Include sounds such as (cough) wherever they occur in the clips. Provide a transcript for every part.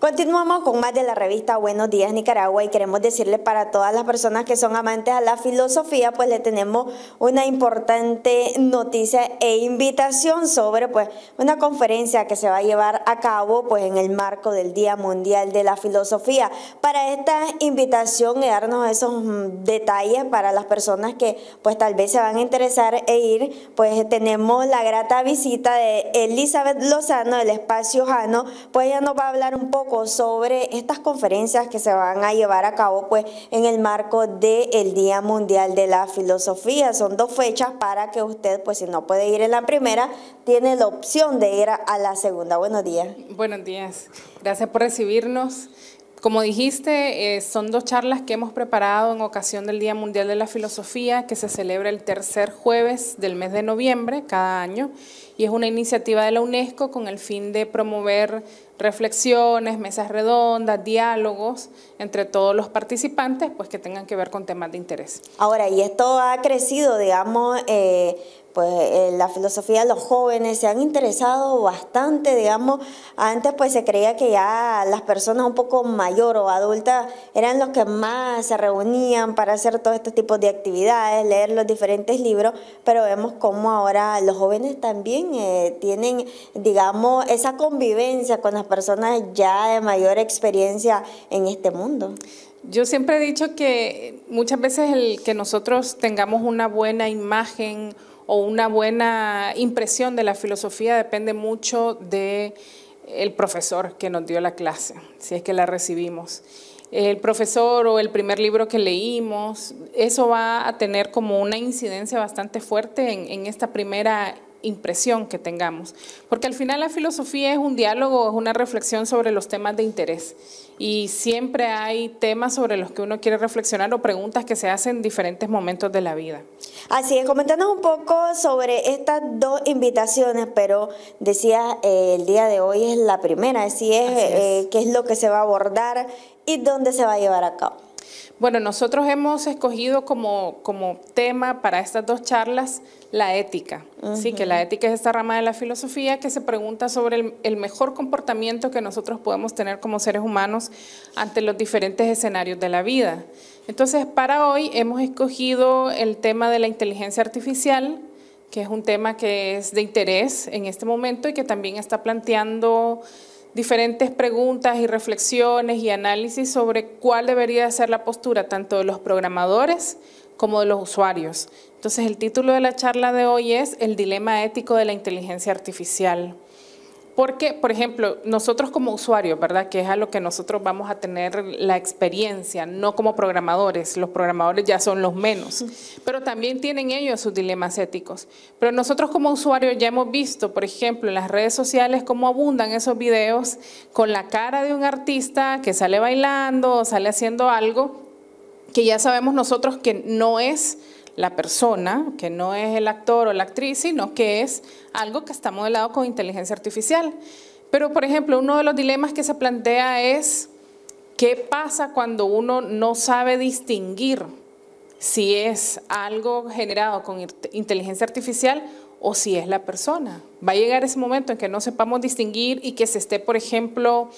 Continuamos con más de la revista Buenos Días Nicaragua y queremos decirle para todas las personas que son amantes a la filosofía, pues le tenemos una importante noticia e invitación sobre pues una conferencia que se va a llevar a cabo pues en el marco del Día Mundial de la Filosofía. Para esta invitación y darnos esos mm, detalles para las personas que pues tal vez se van a interesar e ir, pues tenemos la grata visita de Elizabeth Lozano del Espacio Jano, pues ella nos va a hablar un poco sobre estas conferencias que se van a llevar a cabo pues en el marco del Día Mundial de la Filosofía. Son dos fechas para que usted, pues si no puede ir en la primera, tiene la opción de ir a la segunda. Buenos días. Buenos días. Gracias por recibirnos. Como dijiste, eh, son dos charlas que hemos preparado en ocasión del Día Mundial de la Filosofía, que se celebra el tercer jueves del mes de noviembre cada año, y es una iniciativa de la UNESCO con el fin de promover reflexiones, mesas redondas, diálogos entre todos los participantes, pues que tengan que ver con temas de interés. Ahora, y esto ha crecido, digamos, eh, pues eh, la filosofía de los jóvenes se han interesado bastante, digamos, antes pues se creía que ya las personas un poco mayor o adultas eran los que más se reunían para hacer todos estos tipos de actividades, leer los diferentes libros, pero vemos cómo ahora los jóvenes también eh, tienen, digamos, esa convivencia con las personas ya de mayor experiencia en este mundo. Yo siempre he dicho que muchas veces el que nosotros tengamos una buena imagen, o una buena impresión de la filosofía depende mucho de el profesor que nos dio la clase, si es que la recibimos. El profesor o el primer libro que leímos, eso va a tener como una incidencia bastante fuerte en, en esta primera impresión que tengamos. Porque al final la filosofía es un diálogo, es una reflexión sobre los temas de interés. Y siempre hay temas sobre los que uno quiere reflexionar o preguntas que se hacen en diferentes momentos de la vida. Así es, comentanos un poco sobre estas dos invitaciones, pero decía eh, el día de hoy es la primera, así es, eh, qué es lo que se va a abordar y dónde se va a llevar a cabo. Bueno, nosotros hemos escogido como, tema para estas dos charlas la ética. que la ética es esta rama de la filosofía que se pregunta sobre el, mejor comportamiento que nosotros podemos tener como seres humanos ante los diferentes escenarios de la vida. Entonces, para hoy hemos escogido el tema de la inteligencia artificial, que es un tema que es de interés en este momento y que también está planteando diferentes preguntas y reflexiones y análisis sobre cuál debería ser la postura tanto de los programadores como de los usuarios. Entonces el título de la charla de hoy es El dilema ético de la inteligencia artificial. Porque, por ejemplo, nosotros como usuarios, ¿verdad? Que es a lo que nosotros vamos a tener la experiencia, no como programadores. Los programadores ya son los menos, (laughs) pero también tienen ellos sus dilemas éticos. Pero nosotros como usuarios ya hemos visto, por ejemplo, en las redes sociales cómo abundan esos videos con la cara de un artista que sale bailando o sale haciendo algo que ya sabemos nosotros que no es la persona, que no es el actor o la actriz, sino que es algo que está modelado con inteligencia artificial. Pero, por ejemplo, uno de los dilemas que se plantea es qué pasa cuando uno no sabe distinguir si es algo generado con inteligencia artificial o si es la persona. Va a llegar ese momento en que no sepamos distinguir y que se esté, por ejemplo,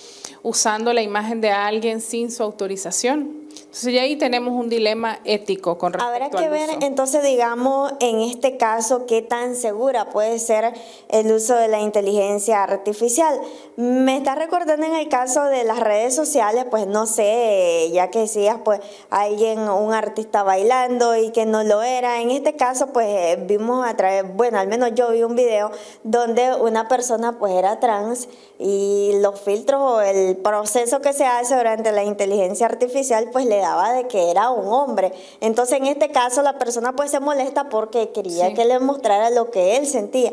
usando la imagen de alguien sin su autorización. Entonces ya ahí tenemos un dilema ético con respecto Habrá que ver, entonces digamos, en este caso, qué tan segura puede ser el uso de la inteligencia artificial. Me está recordando en el caso de las redes sociales, pues no sé, ya que decías, pues alguien, un artista bailando y que no lo era. En este caso, pues eh, vimos a través, bueno, al menos yo vi un video donde una persona pues era trans y los filtros o el proceso que se hace durante la inteligencia artificial, pues pues, le daba de que era un hombre. Entonces en este caso la persona pues se molesta porque quería que le mostrara lo que él sentía.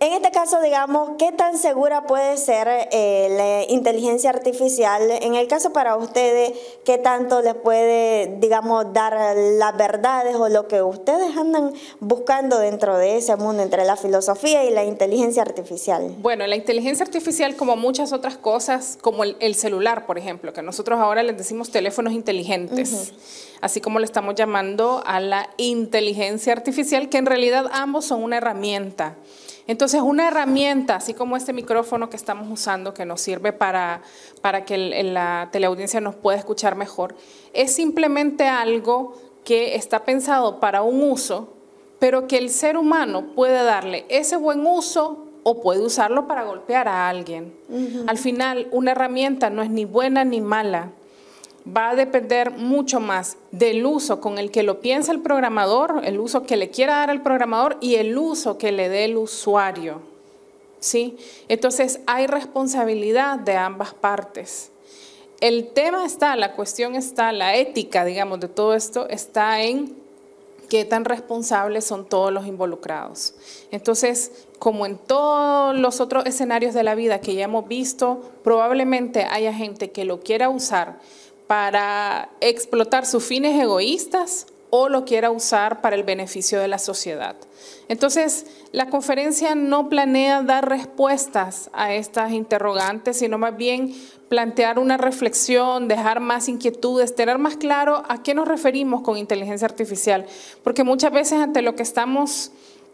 En este caso, digamos, ¿qué tan segura puede ser eh, la inteligencia artificial? En el caso para ustedes, ¿qué tanto les puede, digamos, dar las verdades o lo que ustedes andan buscando dentro de ese mundo, entre la filosofía y la inteligencia artificial? Bueno, la inteligencia artificial, como muchas otras cosas, como el, celular, por ejemplo, que nosotros ahora les decimos teléfonos inteligentes así como le estamos llamando a la inteligencia artificial, que en realidad ambos son una herramienta. Entonces, una herramienta, así como este micrófono que estamos usando, que nos sirve para, que la teleaudiencia nos pueda escuchar mejor, es simplemente algo que está pensado para un uso, pero que el ser humano puede darle ese buen uso o puede usarlo para golpear a alguien. Al final, una herramienta no es ni buena ni mala, va a depender mucho más del uso con el que lo piensa el programador, el uso que le quiera dar al programador y el uso que le dé el usuario. ¿sí? Entonces hay responsabilidad de ambas partes. El tema está, la cuestión está, la ética, digamos, de todo esto está en qué tan responsables son todos los involucrados. Entonces, como en todos los otros escenarios de la vida que ya hemos visto, probablemente haya gente que lo quiera usar para explotar sus fines egoístas o lo quiera usar para el beneficio de la sociedad. Entonces, la conferencia no planea dar respuestas a estas interrogantes, sino más bien plantear una reflexión, dejar más inquietudes, tener más claro a qué nos referimos con inteligencia artificial, porque muchas veces ante lo que estamos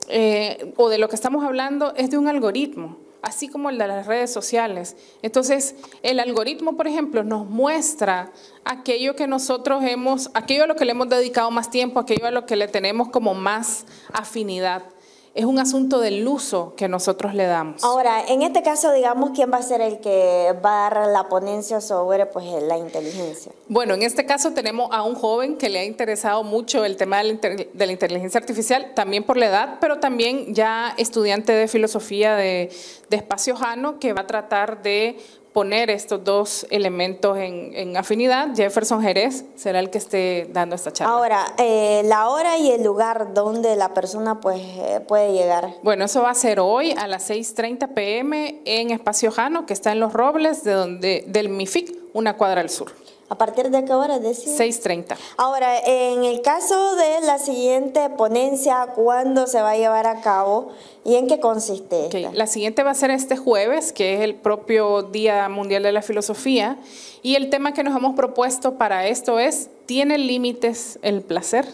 eh, o de lo que estamos hablando es de un algoritmo así como el de las redes sociales. Entonces, el algoritmo, por ejemplo, nos muestra aquello que nosotros hemos, aquello a lo que le hemos dedicado más tiempo, aquello a lo que le tenemos como más afinidad es un asunto del uso que nosotros le damos. Ahora, en este caso, digamos, ¿quién va a ser el que va a dar la ponencia sobre pues, la inteligencia? Bueno, en este caso tenemos a un joven que le ha interesado mucho el tema de la, inteligencia artificial, también por la edad, pero también ya estudiante de filosofía de, de Espacio Jano, que va a tratar de poner estos dos elementos en, afinidad, Jefferson Jerez será el que esté dando esta charla. Ahora, eh, la hora y el lugar donde la persona pues, eh, puede llegar. Bueno, eso va a ser hoy a las 6.30 pm en Espacio Jano, que está en Los Robles, de donde, del MIFIC, una cuadra al sur. ¿A partir de qué hora? De 6.30. Ahora, en el caso de la siguiente ponencia, ¿cuándo se va a llevar a cabo y en qué consiste? La siguiente va a ser este jueves, que es el propio Día Mundial de la Filosofía, y el tema que nos hemos propuesto para esto es, ¿tiene límites el placer?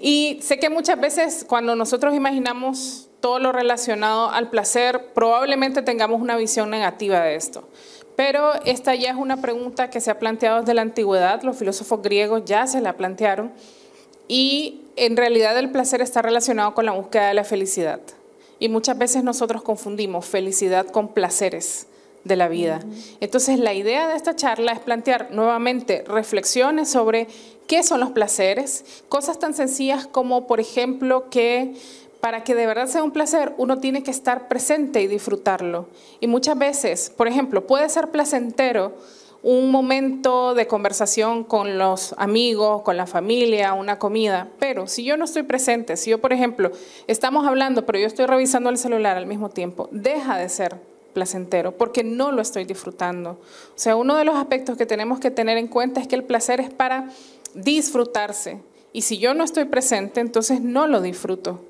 Y sé que muchas veces cuando nosotros imaginamos todo lo relacionado al placer, probablemente tengamos una visión negativa de esto. Pero esta ya es una pregunta que se ha planteado desde la antigüedad, los filósofos griegos ya se la plantearon, y en realidad el placer está relacionado con la búsqueda de la felicidad. Y muchas veces nosotros confundimos felicidad con placeres de la vida. Entonces la idea de esta charla es plantear nuevamente reflexiones sobre qué son los placeres, cosas tan sencillas como por ejemplo que para que de verdad sea un placer, uno tiene que estar presente y disfrutarlo. Y muchas veces, por ejemplo, puede ser placentero un momento de conversación con los amigos, con la familia, una comida, pero si yo no estoy presente, si yo, por ejemplo, estamos hablando, pero yo estoy revisando el celular al mismo tiempo, deja de ser placentero, porque no lo estoy disfrutando. O sea, uno de los aspectos que tenemos que tener en cuenta es que el placer es para disfrutarse. Y si yo no estoy presente, entonces no lo disfruto.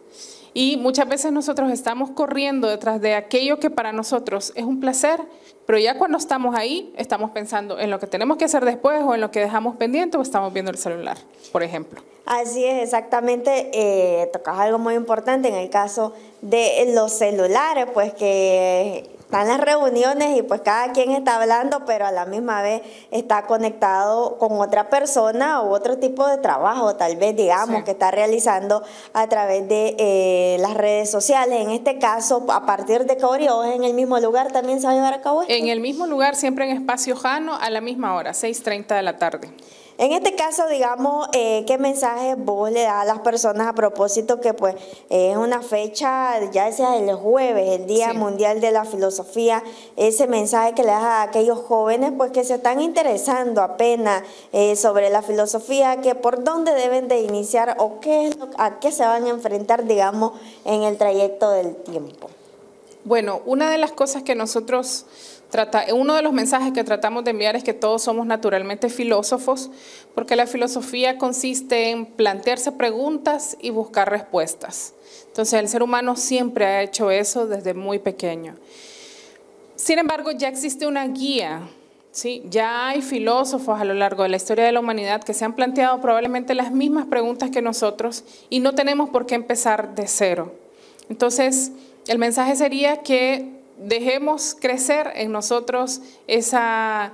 Y muchas veces nosotros estamos corriendo detrás de aquello que para nosotros es un placer, pero ya cuando estamos ahí, estamos pensando en lo que tenemos que hacer después o en lo que dejamos pendiente o estamos viendo el celular, por ejemplo. Así es, exactamente. Eh, tocas algo muy importante en el caso de los celulares, pues que están las reuniones y pues cada quien está hablando, pero a la misma vez está conectado con otra persona o otro tipo de trabajo, tal vez digamos, que está realizando a través de eh, las redes sociales. En este caso, a partir de qué es en el mismo lugar también se va a llevar a cabo En el mismo lugar, siempre en espacio Jano, a la misma hora, 6.30 de la tarde. En este caso, digamos, eh, ¿qué mensaje vos le das a las personas a propósito que pues es una fecha, ya sea el jueves, el Día Mundial de la Filosofía, ese mensaje que le das a aquellos jóvenes pues que se están interesando apenas eh, sobre la filosofía, que por dónde deben de iniciar o qué, a qué se van a enfrentar, digamos, en el trayecto del tiempo? Bueno, una de las cosas que nosotros trata, uno de los mensajes que tratamos de enviar es que todos somos naturalmente filósofos, porque la filosofía consiste en plantearse preguntas y buscar respuestas. Entonces, el ser humano siempre ha hecho eso desde muy pequeño. Sin embargo, ya existe una guía Sí, ya hay filósofos a lo largo de la historia de la humanidad que se han planteado probablemente las mismas preguntas que nosotros y no tenemos por qué empezar de cero. Entonces, el mensaje sería que dejemos crecer en nosotros esa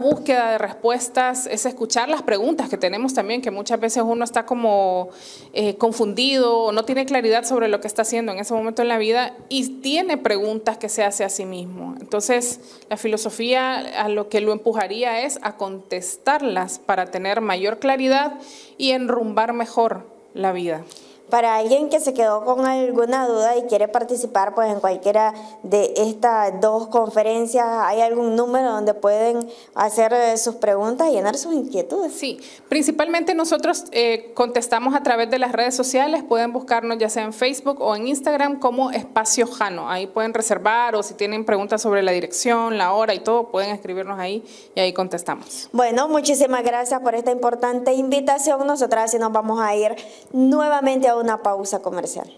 búsqueda de respuestas, es escuchar las preguntas que tenemos también, que muchas veces uno está como eh, confundido o no tiene claridad sobre lo que está haciendo en ese momento en la vida y tiene preguntas que se hace a sí mismo. Entonces, la filosofía a lo que lo empujaría es a contestarlas para tener mayor claridad y enrumbar mejor la vida para alguien que se quedó con alguna duda y quiere participar pues en cualquiera de estas dos conferencias, ¿hay algún número donde pueden hacer eh, sus preguntas y llenar sus inquietudes? Sí, principalmente nosotros eh, contestamos a través de las redes sociales, pueden buscarnos ya sea en Facebook o en Instagram como Espacio Jano, ahí pueden reservar o si tienen preguntas sobre la dirección, la hora y todo, pueden escribirnos ahí y ahí contestamos. Bueno, muchísimas gracias por esta importante invitación, nosotras sí nos vamos a ir nuevamente a un una pausa comercial.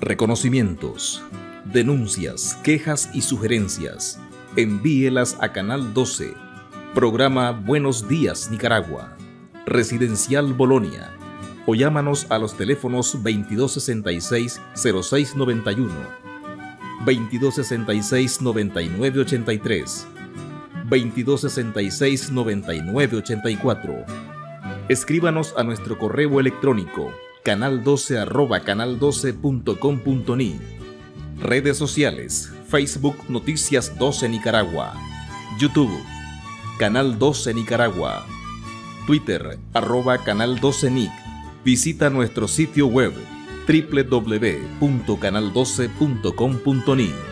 Reconocimientos, denuncias, quejas y sugerencias. Envíelas a Canal 12, programa Buenos Días Nicaragua, Residencial Bolonia, o llámanos a los teléfonos 2266-0691, 2266-9983 2266 9984. Escríbanos a nuestro correo electrónico canal 12 arroba canal 12.com.ni. Redes sociales, Facebook Noticias 12 Nicaragua, YouTube, Canal 12 Nicaragua, Twitter arroba Canal 12 Nic. Visita nuestro sitio web www.canal12.com.ni.